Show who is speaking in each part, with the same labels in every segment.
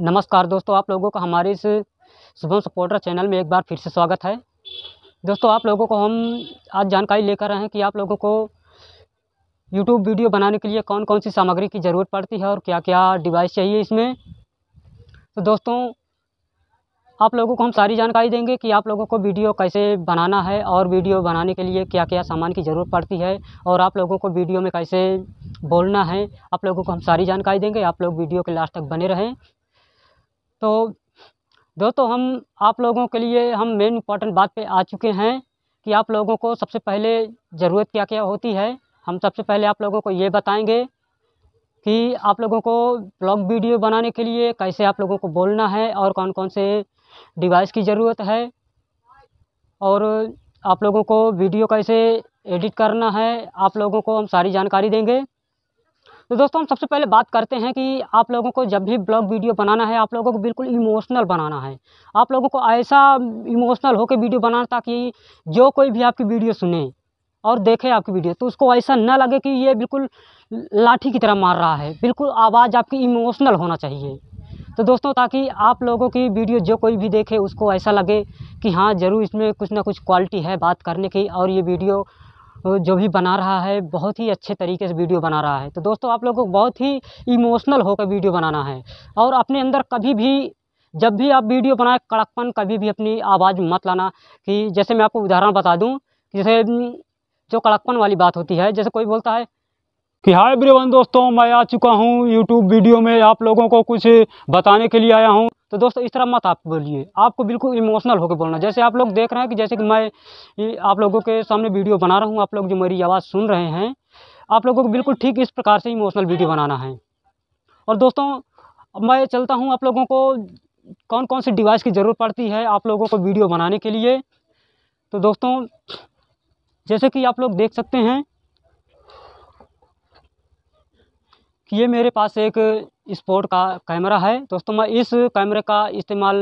Speaker 1: नमस्कार दोस्तों आप लोगों का हमारे इस शुभम सपोर्टर चैनल में एक बार फिर से स्वागत है दोस्तों आप लोगों को हम आज जानकारी लेकर आए हैं कि आप लोगों को यूट्यूब वीडियो बनाने के लिए कौन कौन सी सामग्री की ज़रूरत पड़ती है और क्या क्या डिवाइस चाहिए इसमें तो दोस्तों आप लोगों को हम सारी जानकारी देंगे कि आप लोगों को वीडियो कैसे बनाना है और वीडियो बनाने के लिए क्या क्या सामान की ज़रूरत पड़ती है और आप लोगों को वीडियो में कैसे बोलना है आप लोगों को हम सारी जानकारी देंगे आप लोग वीडियो के लास्ट तक बने रहें तो दोस्तों हम आप लोगों के लिए हम मेन इम्पॉर्टेंट बात पे आ चुके हैं कि आप लोगों को सबसे पहले ज़रूरत क्या क्या होती है हम सबसे पहले आप लोगों को ये बताएंगे कि आप लोगों को ब्लॉग वीडियो बनाने के लिए कैसे आप लोगों को बोलना है और कौन कौन से डिवाइस की ज़रूरत है और आप लोगों को वीडियो कैसे एडिट करना है आप लोगों को हम सारी जानकारी देंगे तो दोस्तों हम सबसे पहले बात करते हैं कि आप लोगों को जब भी ब्लॉग वीडियो बनाना है आप लोगों को बिल्कुल इमोशनल बनाना है आप लोगों को ऐसा इमोशनल होकर वीडियो बनाना ताकि जो कोई भी आपकी वीडियो सुने और देखे आपकी वीडियो तो उसको ऐसा ना लगे कि ये बिल्कुल लाठी की तरह मार रहा है बिल्कुल आवाज़ आपकी इमोशनल होना चाहिए तो दोस्तों ताकि आप लोगों की वीडियो जो कोई भी देखे उसको ऐसा लगे कि हाँ ज़रूर इसमें कुछ ना कुछ क्वालिटी है बात करने की और ये वीडियो तो जो भी बना रहा है बहुत ही अच्छे तरीके से वीडियो बना रहा है तो दोस्तों आप लोगों को बहुत ही इमोशनल होकर वीडियो बनाना है और अपने अंदर कभी भी जब भी आप वीडियो बनाए कड़कपन कभी भी अपनी आवाज़ मत लाना कि जैसे मैं आपको उदाहरण बता दूँ जैसे जो कड़कपन वाली बात होती है जैसे कोई बोलता है कि हाय ब्रेवन दोस्तों मैं आ चुका हूँ यूट्यूब वीडियो में आप लोगों को कुछ बताने के लिए आया हूँ तो दोस्तों इस तरह मत आप बोलिए आपको बिल्कुल इमोशनल होकर बोलना जैसे आप लोग देख रहे हैं कि जैसे कि मैं आप लोगों के सामने वीडियो बना रहा हूँ आप लोग जो मेरी आवाज़ सुन रहे हैं आप लोगों को बिल्कुल ठीक इस प्रकार से इमोशनल वीडियो बनाना है और दोस्तों मैं चलता हूँ आप लोगों को कौन कौन सी डिवाइस की ज़रूरत पड़ती है आप लोगों को वीडियो बनाने के लिए तो दोस्तों जैसे कि आप लोग देख सकते हैं ये मेरे पास एक स्पोर्ट का कैमरा है दोस्तों मैं इस कैमरे का इस्तेमाल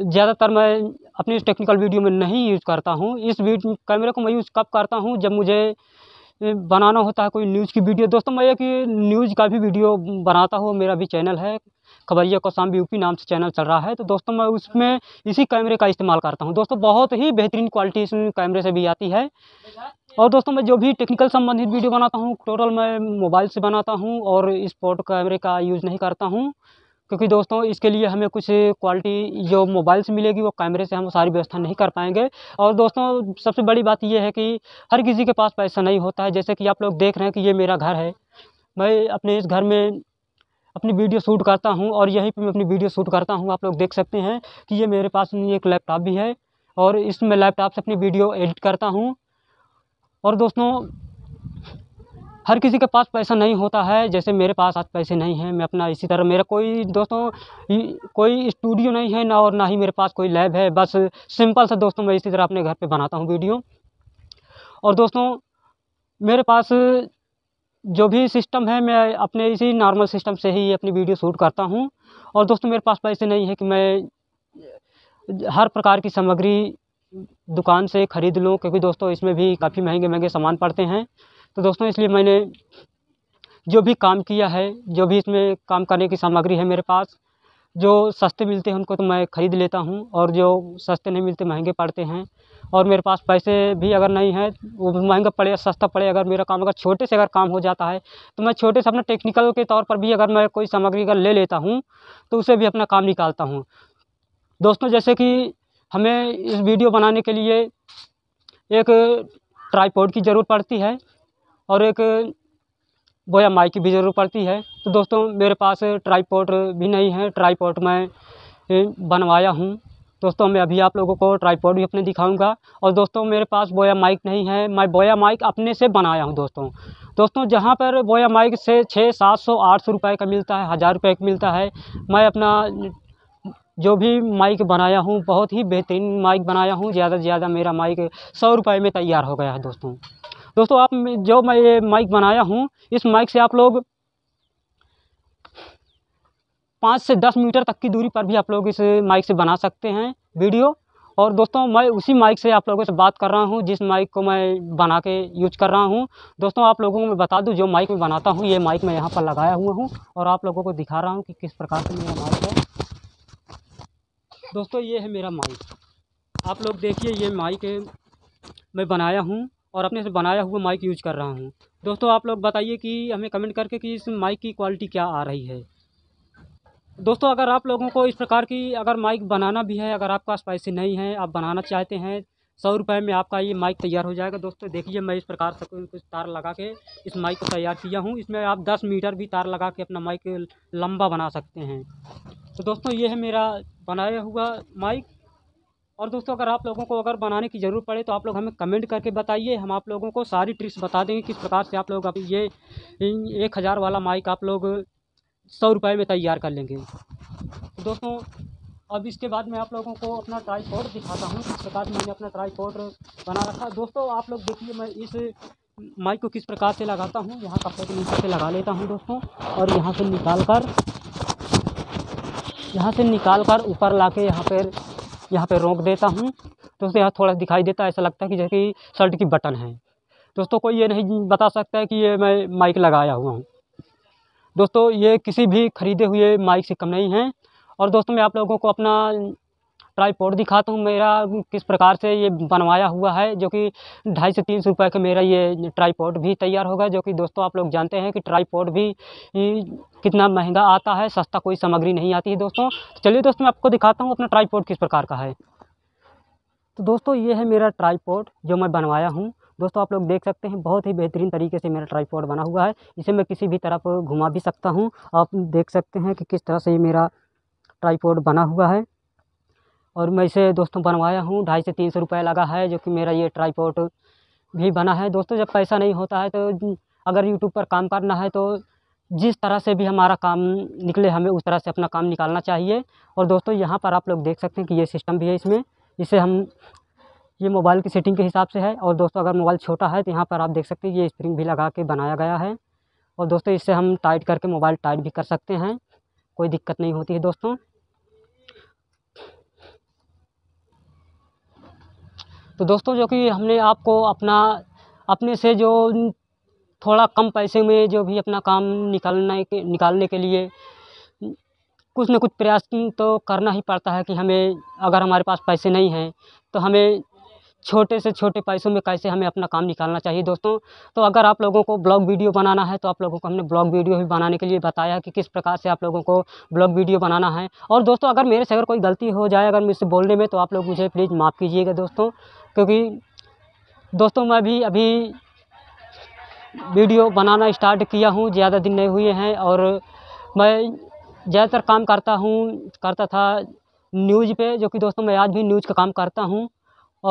Speaker 1: ज़्यादातर मैं अपनी टेक्निकल वीडियो में नहीं यूज़ करता हूँ इस कैमरे को मैं यूज़ कब करता हूँ जब मुझे बनाना होता है कोई न्यूज़ की वीडियो दोस्तों मैं एक न्यूज़ का भी वीडियो बनाता हूँ मेरा भी चैनल है खबरिया कौसाम यूपी नाम से चैनल चल रहा है तो दोस्तों मैं उसमें इसी कैमरे का इस्तेमाल करता हूँ दोस्तों बहुत ही बेहतरीन क्वालिटी इस कैमरे से भी आती है और दोस्तों मैं जो भी टेक्निकल संबंधित वीडियो बनाता हूँ टोटल मैं मोबाइल से बनाता हूँ और इस फोटो कैमरे का यूज़ नहीं करता हूँ क्योंकि दोस्तों इसके लिए हमें कुछ क्वालिटी जो मोबाइल से मिलेगी वो कैमरे से हम सारी व्यवस्था नहीं कर पाएंगे और दोस्तों सबसे बड़ी बात यह है कि हर किसी के पास पैसा नहीं होता है जैसे कि आप लोग देख रहे हैं कि ये मेरा घर है मैं अपने इस घर में अपनी वीडियो शूट करता हूँ और यहीं पर मैं अपनी वीडियो शूट करता हूँ आप लोग देख सकते हैं कि ये मेरे पास एक लैपटॉप भी है और इसमें लैपटॉप से अपनी वीडियो एडिट करता हूँ और दोस्तों हर किसी के पास पैसा नहीं होता है जैसे मेरे पास आज पैसे नहीं हैं मैं अपना इसी तरह मेरा कोई दोस्तों कोई स्टूडियो नहीं है ना और ना ही मेरे पास कोई लैब है बस सिंपल सा दोस्तों मैं इसी तरह अपने घर पे बनाता हूँ वीडियो और दोस्तों मेरे पास जो भी सिस्टम है मैं अपने इसी नॉर्मल सिस्टम से ही अपनी वीडियो शूट करता हूँ और दोस्तों मेरे पास पैसे नहीं है कि मैं हर प्रकार की सामग्री दुकान से ख़रीद लूँ क्योंकि दोस्तों इसमें भी काफ़ी महंगे महंगे सामान पड़ते हैं तो दोस्तों इसलिए मैंने जो भी काम किया है जो भी इसमें काम करने की सामग्री है मेरे पास जो सस्ते मिलते हैं उनको तो मैं ख़रीद लेता हूँ और जो सस्ते नहीं मिलते महंगे पड़ते हैं और मेरे पास पैसे भी अगर नहीं है वो महंगा पड़े सस्ता पड़े अगर मेरा काम अगर छोटे से अगर काम हो जाता है तो मैं छोटे से अपना टेक्निकल के तौर पर भी अगर मैं कोई सामग्री अगर ले लेता हूँ तो उसे भी अपना काम निकालता हूँ दोस्तों जैसे कि हमें इस वीडियो बनाने के लिए एक ट्राईपोड की ज़रूरत पड़ती है और एक बोया माइक की भी ज़रूरत पड़ती है तो दोस्तों मेरे पास ट्राईपोर्ट भी नहीं है ट्राईपोर्ट मैं बनवाया हूँ दोस्तों मैं अभी आप लोगों को ट्राईपोड भी अपने दिखाऊंगा और दोस्तों मेरे पास बोया माइक नहीं है मैं बोया माइक अपने से बनाया हूँ दोस्तों दोस्तों जहाँ पर बोया माइक से छः सात सौ आठ सौ रुपये का मिलता है हज़ार रुपये का मिलता है मैं अपना जो भी माइक बनाया हूँ बहुत ही बेहतरीन माइक बनाया हूँ ज़्यादा से ज़्यादा मेरा माइक सौ रुपये में तैयार हो गया है दोस्तों दोस्तों आप जो मैं ये माइक बनाया हूँ इस माइक से आप लोग पाँच से दस मीटर तक की दूरी पर भी आप लोग इस माइक से बना सकते हैं वीडियो और दोस्तों मैं उसी माइक से आप लोगों से बात कर रहा हूँ जिस माइक को मैं बना के यूज कर रहा हूँ दोस्तों आप लोगों को मैं बता दूँ जो माइक मैं बनाता हूँ ये माइक मैं यहाँ पर लगाया हुआ हूँ और आप लोगों को दिखा रहा हूँ कि किस प्रकार से मेरा माइक है दोस्तों ये है मेरा माइक आप लोग देखिए ये माइक मैं बनाया हूँ और अपने से बनाया हुआ माइक यूज कर रहा हूँ दोस्तों आप लोग बताइए कि हमें कमेंट करके कि इस माइक की क्वालिटी क्या आ रही है दोस्तों अगर आप लोगों को इस प्रकार की अगर माइक बनाना भी है अगर आपके पास पैसे नहीं हैं आप बनाना चाहते हैं सौ रुपये में आपका ये माइक तैयार हो जाएगा दोस्तों देखिए मैं इस प्रकार से कुछ तार लगा के इस माइक को तैयार किया हूँ इसमें आप दस मीटर भी तार लगा के अपना माइक लंबा बना सकते हैं तो दोस्तों ये है मेरा बनाया हुआ माइक और दोस्तों अगर आप लोगों को अगर बनाने की ज़रूरत पड़े तो आप लोग हमें कमेंट करके बताइए हम आप लोगों को सारी ट्रिक्स बता देंगे किस प्रकार से आप लोग अभी ये एक हज़ार वाला माइक आप लोग सौ रुपये में तैयार कर लेंगे तो दोस्तों अब इसके बाद मैं आप लोगों को अपना ट्राईपोर्ट दिखाता हूँ किस प्रकार मैंने अपना ट्राईपोर्ट बना रखा दोस्तों आप लोग देखिए मैं इस माइक को किस प्रकार से लगाता हूँ यहाँ कपड़े के नीचे से लगा लेता हूँ दोस्तों और यहाँ से निकाल कर यहाँ से निकाल कर ऊपर ला के यहाँ पर यहाँ पर रोक देता हूँ दोस्तों यहाँ थोड़ा दिखाई देता है ऐसा लगता है कि जैसे कि शर्ट की बटन है दोस्तों कोई ये नहीं बता सकता है कि ये मैं माइक लगाया हुआ हूँ दोस्तों ये किसी भी ख़रीदे हुए माइक से कम नहीं है और दोस्तों मैं आप लोगों को अपना ट्राईपोर्ट दिखाता तो हूँ मेरा किस प्रकार से ये बनवाया हुआ है जो कि ढाई से तीन सौ रुपये का मेरा ये ट्राईपोर्ट भी तैयार होगा जो कि दोस्तों आप लोग जानते हैं कि ट्राईपोर्ट भी कितना महंगा आता है सस्ता कोई सामग्री नहीं आती है दोस्तों तो चलिए दोस्तों मैं आपको दिखाता हूँ अपना ट्राईपोर्ट किस प्रकार का है तो दोस्तों ये है मेरा ट्राईपोर्ट जो मैं बनवाया हूँ दोस्तों आप लोग देख सकते हैं बहुत ही बेहतरीन तरीके से मेरा ट्राईपोर्ट बना हुआ है इसे मैं किसी भी तरफ घुमा भी सकता हूँ आप देख सकते हैं कि किस तरह से ये मेरा ट्राईपोर्ट बना हुआ है और मैं इसे दोस्तों बनवाया हूँ ढाई से तीन सौ रुपये लगा है जो कि मेरा ये ट्राईपोर्ट भी बना है दोस्तों जब पैसा नहीं होता है तो अगर यूट्यूब पर काम करना है तो जिस तरह से भी हमारा काम निकले हमें उस तरह से अपना काम निकालना चाहिए और दोस्तों यहाँ पर आप लोग देख सकते हैं कि ये सिस्टम भी है इसमें इसे हम ये मोबाइल की सेटिंग के हिसाब से है और दोस्तों अगर मोबाइल छोटा है तो यहाँ पर आप देख सकते हैं ये स्प्रिंग भी लगा के बनाया गया है और दोस्तों इससे हम टाइट करके मोबाइल टाइट भी कर सकते हैं कोई दिक्कत नहीं होती है दोस्तों तो दोस्तों जो कि हमने आपको अपना अपने से जो थोड़ा कम पैसे में जो भी अपना काम निकालने के निकालने के लिए कुछ ना कुछ प्रयास तो करना ही पड़ता है कि हमें अगर हमारे पास पैसे नहीं हैं तो हमें छोटे से छोटे पैसों में कैसे हमें अपना काम निकालना चाहिए दोस्तों तो अगर आप लोगों को ब्लॉग वीडियो बनाना है तो आप लोगों को हमने ब्लॉग वीडियो भी बनाने के लिए बताया कि किस प्रकार से आप लोगों को ब्लॉग वीडियो बनाना है और दोस्तों अगर मेरे से अगर कोई गलती हो जाए अगर मुझसे बोलने में तो आप लोग मुझे प्लीज़ माफ़ कीजिएगा दोस्तों क्योंकि दोस्तों मैं भी अभी वीडियो बनाना स्टार्ट किया हूँ ज़्यादा दिन नहीं हुए हैं और मैं ज़्यादातर काम करता हूँ करता था न्यूज पे जो कि दोस्तों मैं आज भी न्यूज का काम करता हूँ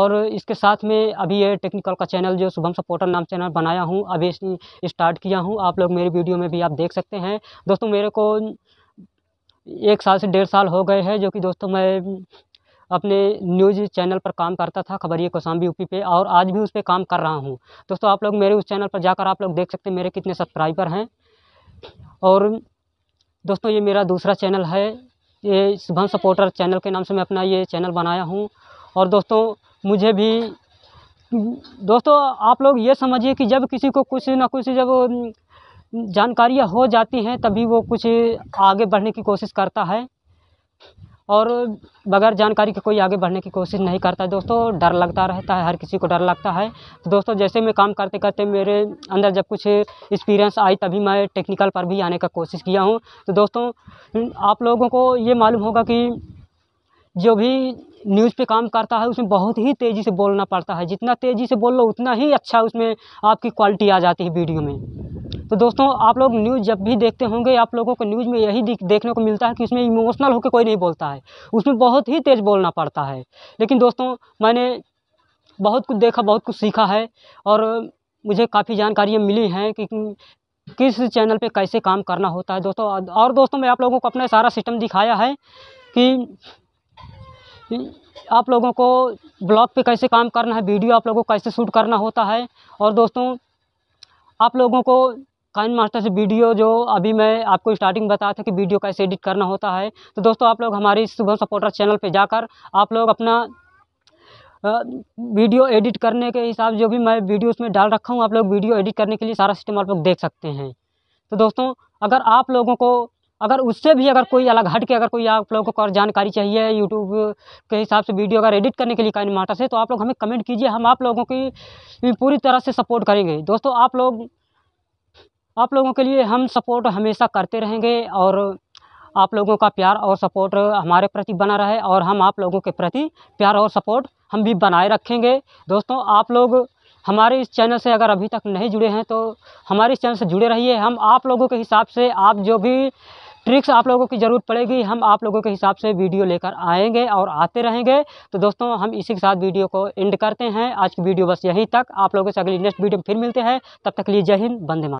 Speaker 1: और इसके साथ में अभी ये टेक्निकल का चैनल जो शुभम सपोर्टर नाम चैनल बनाया हूँ अभी स्टार्ट किया हूँ आप लोग मेरी वीडियो में भी आप देख सकते हैं दोस्तों मेरे को एक साल से डेढ़ साल हो गए हैं जो कि दोस्तों मैं अपने न्यूज चैनल पर काम करता था खबरिया कौशाम्बी यूपी पे और आज भी उस पर काम कर रहा हूँ दोस्तों आप लोग मेरे उस चैनल पर जाकर आप लोग देख सकते हैं मेरे कितने सब्सक्राइबर हैं और दोस्तों ये मेरा दूसरा चैनल है ये शुभम सपोर्टर चैनल के नाम से मैं अपना ये चैनल बनाया हूँ और दोस्तों मुझे भी दोस्तों आप लोग ये समझिए कि जब किसी को कुछ ना कुछ जब जानकारियाँ हो जाती हैं तभी वो कुछ आगे बढ़ने की कोशिश करता है और बगैर जानकारी के कोई आगे बढ़ने की कोशिश नहीं करता दोस्तों डर लगता रहता है हर किसी को डर लगता है तो दोस्तों जैसे मैं काम करते करते मेरे अंदर जब कुछ एक्सपीरियंस आई तभी मैं टेक्निकल पर भी आने का कोशिश किया हूँ तो दोस्तों आप लोगों को ये मालूम होगा कि जो भी न्यूज़ पे काम करता है उसमें बहुत ही तेज़ी से बोलना पड़ता है जितना तेज़ी से बोल लो उतना ही अच्छा उसमें आपकी क्वालिटी आ जाती है वीडियो में तो दोस्तों आप लोग न्यूज़ जब भी देखते होंगे आप लोगों को न्यूज़ में यही देखने को मिलता है कि उसमें इमोशनल होकर कोई नहीं बोलता है उसमें बहुत ही तेज़ बोलना पड़ता है लेकिन दोस्तों मैंने बहुत कुछ देखा बहुत कुछ सीखा है और मुझे काफ़ी जानकारियाँ मिली हैं कि किस चैनल पे कैसे काम करना होता है दोस्तों और दोस्तों मैं आप लोगों को अपना सारा सिस्टम दिखाया है कि आप लोगों को ब्लॉग पे कैसे काम करना है वीडियो आप लोगों को कैसे शूट करना होता है और दोस्तों आप लोगों को काइन मास्टर से वीडियो जो अभी मैं आपको स्टार्टिंग बताया था कि वीडियो कैसे एडिट करना होता है तो दोस्तों आप लोग हमारे शुभम सपोर्टर चैनल पर जाकर आप लोग अपना वीडियो एडिट करने के हिसाब जो भी मैं वीडियो उसमें डाल रखा हूँ आप लोग वीडियो एडिट करने के लिए सारा सिस्टम आप लोग देख सकते हैं तो दोस्तों अगर आप लोगों को अगर उससे भी अगर कोई अलग हट के अगर कोई आप लोगों को और जानकारी चाहिए यूट्यूब के हिसाब से वीडियो अगर एडिट करने के लिए काइन माटा से तो आप लोग हमें कमेंट कीजिए हम आप लोगों की पूरी तरह से सपोर्ट करेंगे दोस्तों आप लोग आप लोगों के लिए हम सपोर्ट हमेशा करते रहेंगे और आप लोगों का प्यार और सपोर्ट हमारे प्रति बना रहे और हम आप लोगों के प्रति प्यार और सपोर्ट हम भी बनाए रखेंगे दोस्तों आप लोग हमारे इस चैनल से अगर अभी तक नहीं जुड़े हैं तो हमारे इस चैनल से जुड़े रहिए हम आप लोगों के हिसाब से आप जो भी ट्रिक्स आप लोगों की ज़रूरत पड़ेगी हम आप लोगों के हिसाब से वीडियो लेकर आएंगे और आते रहेंगे तो दोस्तों हम इसी के साथ वीडियो को एंड करते हैं आज की वीडियो बस यहीं तक आप लोगों से अगली नेक्स्ट वीडियो में फिर मिलते हैं तब तक लिए जय हिंद बंदे